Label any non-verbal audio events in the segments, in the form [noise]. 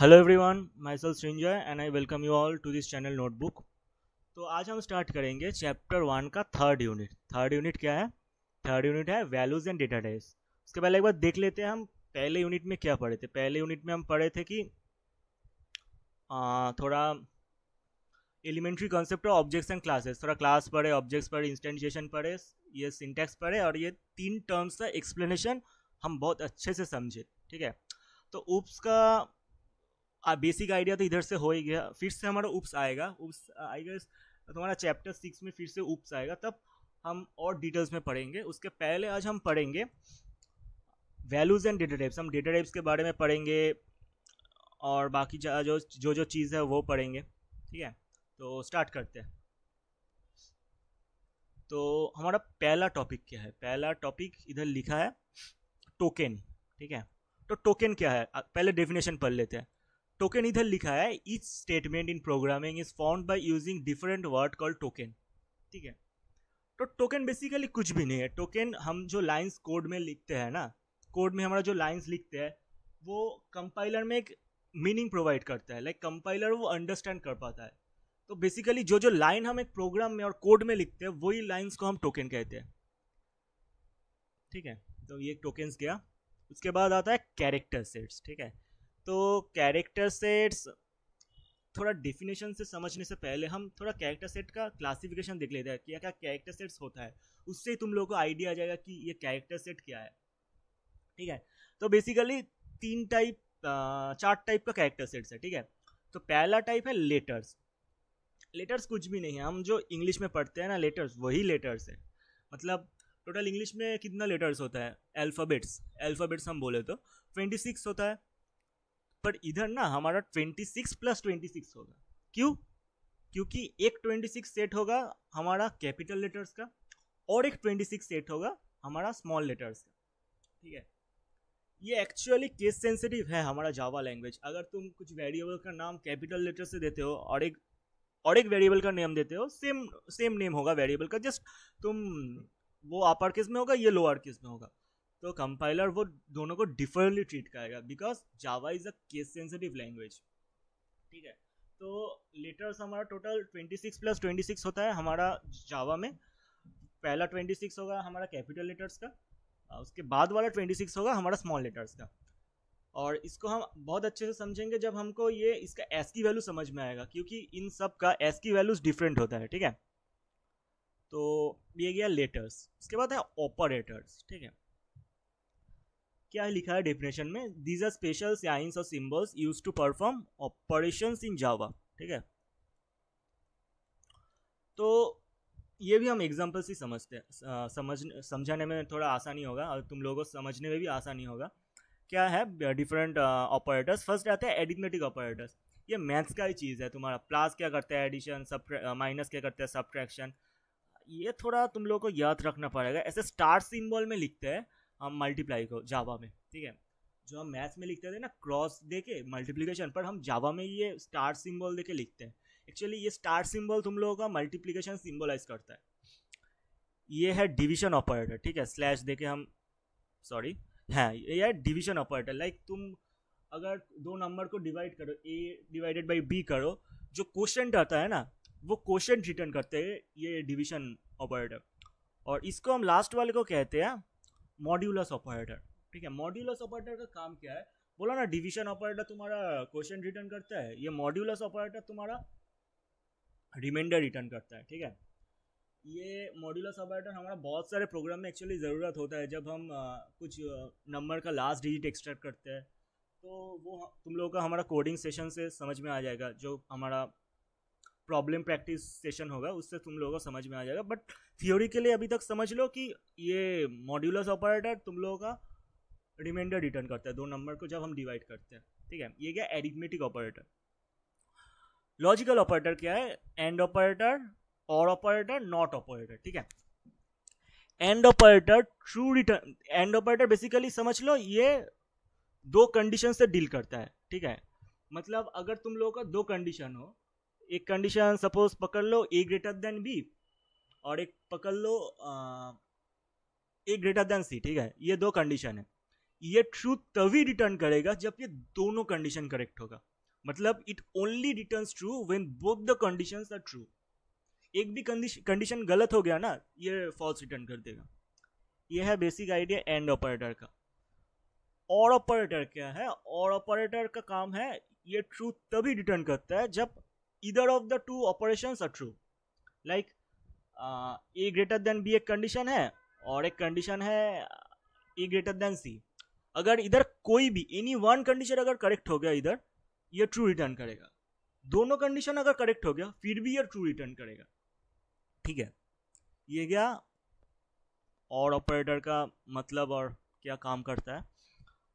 hello everyone self Srinjoy and I welcome you all to this channel notebook तो आज हम start करेंगे chapter one का थर्ड यूनिट थर्ड यूनिट क्या है थर्ड यूनिट है वैल्यूज एंड डेटा टाइप्स उसके पहले एक बार देख लेते हैं हम पहले यूनिट में क्या पढ़े थे पहले यूनिट में हम पढ़े थे कि आ, थोड़ा elementary concept of objects and classes थोड़ा क्लास पढ़े ऑब्जेक्ट्स पढ़े इंस्टेंटेशन पढ़े ये सिंटेक्स पढ़े और ये तीन टर्म्स का एक्सप्लेनेशन हम बहुत अच्छे से समझे ठीक है तो ऊप्स का बेसिक आइडिया तो इधर से हो ही गया फिर से हमारा उप्स आएगा उप्स आएगा तो हमारा चैप्टर सिक्स में फिर से उप्स आएगा तब हम और डिटेल्स में पढ़ेंगे उसके पहले आज हम पढ़ेंगे वैल्यूज़ एंड डेटा टाइप्स हम डेटा टाइप्स के बारे में पढ़ेंगे और बाकी जो जो जो चीज़ है वो पढ़ेंगे ठीक है तो स्टार्ट करते हैं तो हमारा पहला टॉपिक क्या है पहला टॉपिक इधर लिखा है टोकन ठीक है तो टोकन क्या है पहले डेफिनेशन पढ़ लेते हैं टोकन इधर लिखा है each statement in programming is found by using different word call token ठीक है तो टोकन बेसिकली कुछ भी नहीं है टोकन हम जो लाइन्स कोड में लिखते हैं ना कोड में हमारा जो लाइन्स लिखते हैं वो कंपाइलर में एक मीनिंग प्रोवाइड करता है लाइक like, कंपाइलर वो अंडरस्टैंड कर पाता है तो बेसिकली जो जो लाइन हम एक प्रोग्राम में और कोड में लिखते हैं वही लाइन्स को हम टोकन कहते हैं ठीक है तो ये टोकन्स गया उसके बाद आता है कैरेक्टर सेट्स ठीक है तो कैरेक्टर सेट्स थोड़ा डिफिनेशन से समझने से पहले हम थोड़ा कैरेक्टर सेट का क्लासिफिकेशन देख लेते हैं कि क्या कैरेक्टर सेट्स होता है उससे ही तुम लोगों को आइडिया आ जाएगा कि ये कैरेक्टर सेट क्या है ठीक है तो बेसिकली तीन टाइप चार टाइप का कैरेक्टर सेट्स है ठीक है तो पहला टाइप है लेटर्स लेटर्स कुछ भी नहीं है हम जो इंग्लिश में पढ़ते हैं ना लेटर्स वही लेटर्स है मतलब टोटल इंग्लिश में कितना लेटर्स होता है अल्फ़ाबेट्स अल्फ़ाबेट्स हम बोले तो ट्वेंटी सिक्स होता है पर इधर ना हमारा twenty six plus twenty six होगा क्यों क्योंकि एक ट्वेंटी सिक्स सेट होगा हमारा कैपिटल लेटर्स का और एक ट्वेंटी सिक्स सेट होगा हमारा स्मॉल लेटर्स का ठीक है ये एक्चुअली केस सेंसिटिव है हमारा जावा लैंग्वेज अगर तुम कुछ वेरिएबल का नाम कैपिटल लेटर से देते हो और एक और एक वेरिएबल का नेम देते हो सेम सेम नेम होगा वेरिएबल का जस्ट तुम वो अपर केस में होगा ये लोअर केस में होगा तो कंपाइलर वो दोनों को डिफरेंटली ट्रीट करेगा because Java is a case sensitive language ठीक है तो लेटर्स हमारा टोटल 26 प्लस 26 होता है हमारा जावा में पहला 26 होगा हमारा कैपिटल लेटर्स का उसके बाद वाला 26 होगा हमारा स्मॉल लेटर्स का और इसको हम बहुत अच्छे से समझेंगे जब हमको ये इसका एस की वैल्यू समझ में आएगा क्योंकि इन सब का एस की वैल्यूज डिफरेंट होता है ठीक है तो ये गया लेटर्स उसके बाद है ऑपरेटर्स ठीक है क्या लिखा है डेफिनेशन में दीज आर स्पेशल साइंस और symbols use to perform operation in Java ठीक है तो ये भी हम एग्जाम्पल से समझते हैं समझ समझाने में थोड़ा आसानी होगा और तुम लोगों को समझने में भी आसानी होगा क्या है डिफरेंट ऑपरेटर्स फर्स्ट आते हैं एडिथमेटिक ऑपरेटर्स ये मैथ्स का ही चीज़ है तुम्हारा प्लस क्या करता है एडिशन सब माइनस क्या करता है सब्ट्रैक्शन ये थोड़ा तुम लोगों को याद रखना पड़ेगा ऐसे स्टार सिंबल में लिखते हैं हम मल्टीप्लाई को जावा में ठीक है जो हम मैथ्स में लिखते थे ना क्रॉस दे के मल्टीप्लीकेशन पर हम जावा में ये स्टार सिम्बल दे के लिखते हैं एक्चुअली ये स्टार सिम्बल तुम लोगों का मल्टीप्लीकेशन सिंबलाइज करता है ये है डिवीजन ऑपरेटर ठीक है स्लैश दे के हम सॉरी हाँ ये है डिवीजन ऑपरेटर लाइक तुम अगर दो नंबर को डिवाइड करो ए डिवाइडेड बाई बी करो जो क्वेश्चन आता है ना वो क्वेश्चन रिटर्न करते हैं ये डिवीजन ऑपरेटर और इसको हम लास्ट वाले को कहते हैं मॉड्यूलस ऑपरेटर ठीक है मॉड्यूलस ऑपरेटर का काम क्या है बोला ना डिवीजन ऑपरेटर तुम्हारा क्वेश्चन रिटर्न करता है ये मॉड्यूलस ऑपरेटर तुम्हारा रिमाइंडर रिटर्न करता है ठीक है ये मॉड्यूलस ऑपरेटर हमारा बहुत सारे प्रोग्राम में एक्चुअली ज़रूरत होता है जब हम आ, कुछ नंबर का लास्ट डिजिट एक्सट्रैक्ट करते हैं तो वो तुम लोगों का हमारा कोडिंग सेशन से समझ में आ जाएगा जो हमारा प्रॉब्लम प्रैक्टिस सेशन होगा उससे तुम लोगों को समझ में आ जाएगा बट थियोरी के लिए अभी तक समझ लो कि ये मॉड्यूलस ऑपरेटर तुम लोगों का रिमाइंडर रिटर्न करता है दो नंबर को जब हम डिवाइड करते हैं ठीक है ये क्या एरिथमेटिक ऑपरेटर लॉजिकल ऑपरेटर क्या है एंड ऑपरेटर और ऑपरेटर नॉट ऑपरेटर ठीक है and operator true return and operator basically समझ लो ये दो कंडीशन से डील करता है ठीक है मतलब अगर तुम लोगों का दो कंडीशन हो एक कंडीशन सपोज पकड़ लो ए ग्रेटर देन बी और एक पकड़ लो ए ग्रेटर देन सी ठीक है ये दो कंडीशन है ये ट्रू तभी रिटर्न करेगा जब ये दोनों कंडीशन करेक्ट होगा मतलब it only return true when both the condition are true एक भी कंडीशन गलत हो गया ना ये फॉल्स रिटर्न कर देगा यह है बेसिक आइडिया एंड ऑपरेटर का और ऑपरेटर क्या है और ऑपरेटर का काम है ये ट्रू तभी रिटर्न करता है जब either of the two operations are true like uh, a greater than b एक कंडीशन है और एक कंडीशन है ए ग्रेटर देन सी अगर इधर कोई भी एनी वन कंडीशन अगर करेक्ट हो गया इधर ये ट्रू रिटर्न करेगा दोनों कंडीशन अगर करेक्ट हो गया फिर भी ये ट्रू रिटर्न करेगा ठीक है ये क्या और ऑपरेटर का मतलब और क्या काम करता है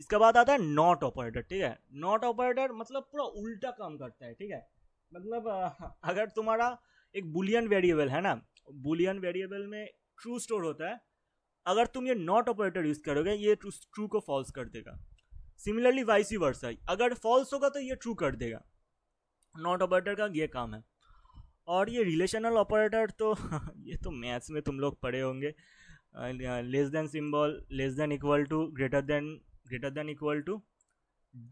इसके बाद आता है नॉट ऑपरेटर ठीक है नॉट ऑपरेटर मतलब पूरा उल्टा काम करता है ठीक है मतलब अगर तुम्हारा एक बुलियन वेरिएबल है ना बुलियन वेरिएबल में ट्रू स्टोर होता है अगर तुम ये नॉट ऑपरेटर यूज़ करोगे ये ट्रू को फॉल्स कर देगा सिमिलरली वाइसी वर्सा अगर फॉल्स होगा तो ये ट्रू कर देगा नॉट ऑपरेटर का ये काम है और ये रिलेशनल ऑपरेटर तो [laughs] ये तो मैथ्स में तुम लोग पढ़े होंगे less than symbol less than equal to greater than greater than equal to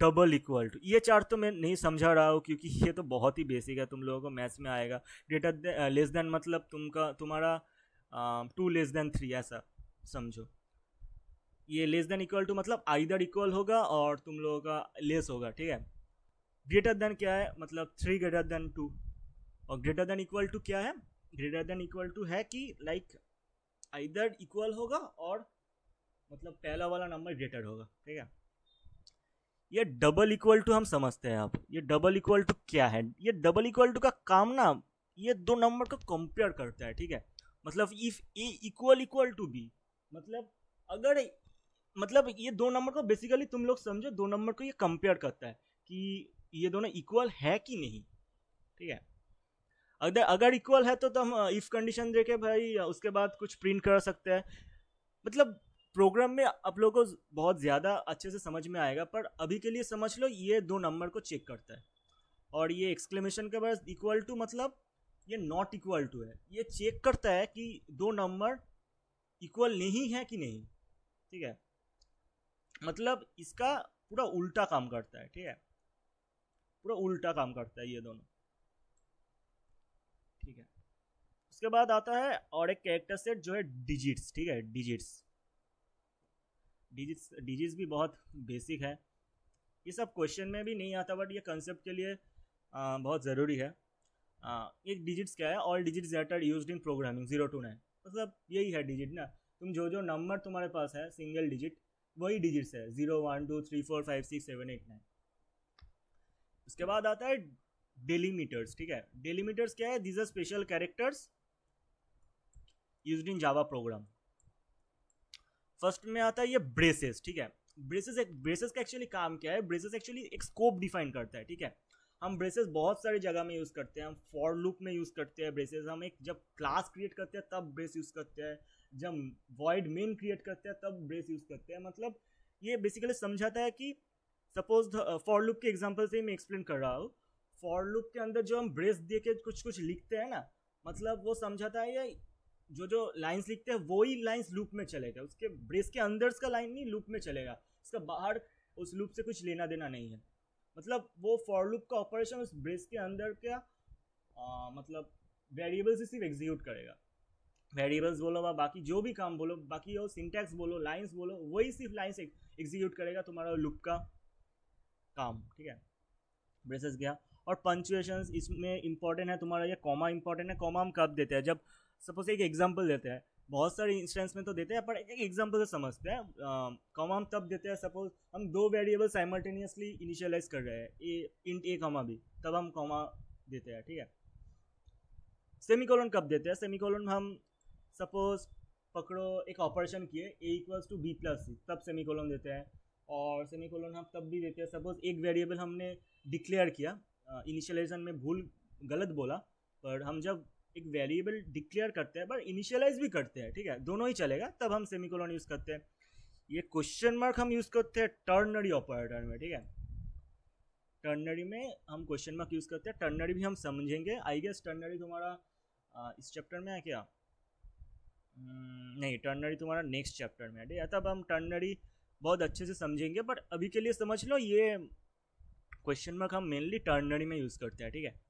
double equal to ये चार्ट तो मैं नहीं समझा रहा हूँ क्योंकि ये तो बहुत ही बेसिक है तुम लोगों को मैथ्स में आएगा ग्रेटर लेस देन मतलब तुमका तुम्हारा टू लेस देन थ्री ऐसा समझो ये लेस देन इक्वल टू मतलब आइदर इक्वल होगा और तुम लोगों का लेस होगा ठीक है ग्रेटर देन क्या है मतलब थ्री ग्रेटर देन टू और ग्रेटर देन इक्वल टू क्या है ग्रेटर देन इक्वल टू है कि लाइक आइदर इक्वल होगा और मतलब पहला वाला नंबर ग्रेटर होगा ठीक है ये डबल इक्वल टू हम समझते हैं आप ये डबल इक्वल टू क्या है ये डबल इक्वल टू का काम ना ये दो नंबर को कंपेयर करता है ठीक है मतलब if A equal equal to B मतलब अगर मतलब ये दो नंबर को बेसिकली तुम लोग समझो दो नंबर को ये कंपेयर करता है कि ये दोनों इक्वल है कि नहीं ठीक है अगर अगर इक्वल है तो, तो हम इफ़ कंडीशन देके भाई उसके बाद कुछ प्रिंट कर सकते हैं मतलब प्रोग्राम में आप लोगों को बहुत ज़्यादा अच्छे से समझ में आएगा पर अभी के लिए समझ लो ये दो नंबर को चेक करता है और ये एक्सक्लेमेशन के बाद इक्वल टू मतलब ये नॉट इक्वल टू है ये चेक करता है कि दो नंबर इक्वल नहीं है कि नहीं ठीक है मतलब इसका पूरा उल्टा काम करता है ठीक है पूरा उल्टा काम करता है ये दोनों ठीक है उसके बाद आता है और एक कैरेक्टर सेट जो है डिजिट्स ठीक है डिजिट्स डिजिट डिजिट भी बहुत बेसिक है ये सब क्वेश्चन में भी नहीं आता बट ये कंसेप्ट के लिए आ, बहुत ज़रूरी है आ, एक डिजिट्स क्या है all digits that are use in programming zero to nine मतलब यही है डिजिट ना तुम जो जो नंबर तुम्हारे पास है सिंगल डिजिट वही डिजिट्स है zero one two three four five six seven eight nine उसके बाद आता है डेलीमीटर्स ठीक है डेलीमीटर्स क्या है these are special characters use in Java program first में आता है ये ब्रेसेस ठीक है ब्रेसेस एक ब्रेसेस का एक्चुअली काम क्या है ब्रेसेस एक्चुअली एक स्कोप डिफाइन करता है ठीक है हम ब्रेसेस बहुत सारी जगह में यूज़ करते हैं हम फॉर लूप में यूज़ करते हैं ब्रेसेस हम एक जब क्लास क्रिएट करते हैं तब ब्रेस यूज़ करते हैं जब वॉइड मेन क्रिएट करते हैं तब ब्रेस यूज़ करते हैं मतलब ये बेसिकली समझाता है कि सपोज फॉर लूप के एग्जाम्पल से मैं एक्सप्लेन कर रहा हूँ फॉर लूप के अंदर जो हम ब्रेस दे के कुछ कुछ लिखते हैं ना मतलब वो समझाता है ये जो जो लाइंस लिखते हैं वही लाइंस लूप में चलेगा उसके ब्रेस के अंदर का लाइन नहीं लूप में चलेगा उसका बाहर उस लूप से कुछ लेना देना नहीं है मतलब वो फॉर लूप का ऑपरेशन उस ब्रेस के अंदर का आ, मतलब वेरिएबल्स ही सिर्फ एग्जीक्यूट करेगा वेरिएबल्स बोलो व बाकी जो भी काम बोलो बाकी हो सिंटैक्स बोलो लाइंस बोलो वही सिर्फ लाइंस एग्जीक्यूट करेगा तुम्हारा लुप का काम ठीक है ब्रेसेस गया और पंचुएशन इसमें इंपॉर्टेंट है तुम्हारा ये कॉमा इंपॉर्टेंट है कॉमा हम कब देते हैं जब सपोज एक एग्जाम्पल देते हैं बहुत सारे इंस्टेंस में तो देते हैं पर एक एग्जाम्पल से समझते हैं कॉमा हम तब देते हैं सपोज हम दो वेरिएबल साइमल्टेनियसली इनिशियलाइज कर रहे हैं ए इंट ए कमा भी तब हम कॉमा देते हैं ठीक है सेमिकोलन कब देते हैं सेमिकोलन हम सपोज पकड़ो एक ऑपरेशन किए A equals to B plus C तब सेमिकोलन देते हैं और सेमिकोलन हम तब भी देते हैं सपोज एक वेरिएबल हमने डिक्लेयर किया इनिशियलाइजेशन में भूल गलत बोला पर हम जब एक वेरिएबल डिक्लेयर करते हैं बट इनिशियलाइज भी करते हैं ठीक है दोनों ही चलेगा तब हम सेमिकोलॉन यूज़ करते हैं ये क्वेश्चन मार्क हम यूज़ करते हैं टर्नरी ऑपरेटर में ठीक है टर्नरी में हम क्वेश्चन मार्क यूज़ करते हैं टर्नरी भी हम समझेंगे आई गेस टर्नरी तुम्हारा इस चैप्टर में है क्या hmm, नहीं टर्नरी तुम्हारा नेक्स्ट चैप्टर में है ठीक है तब हम टर्नरी बहुत अच्छे से समझेंगे बट अभी के लिए समझ लो ये क्वेश्चन मार्क हम मेनली टर्नरी में यूज़ करते हैं ठीक है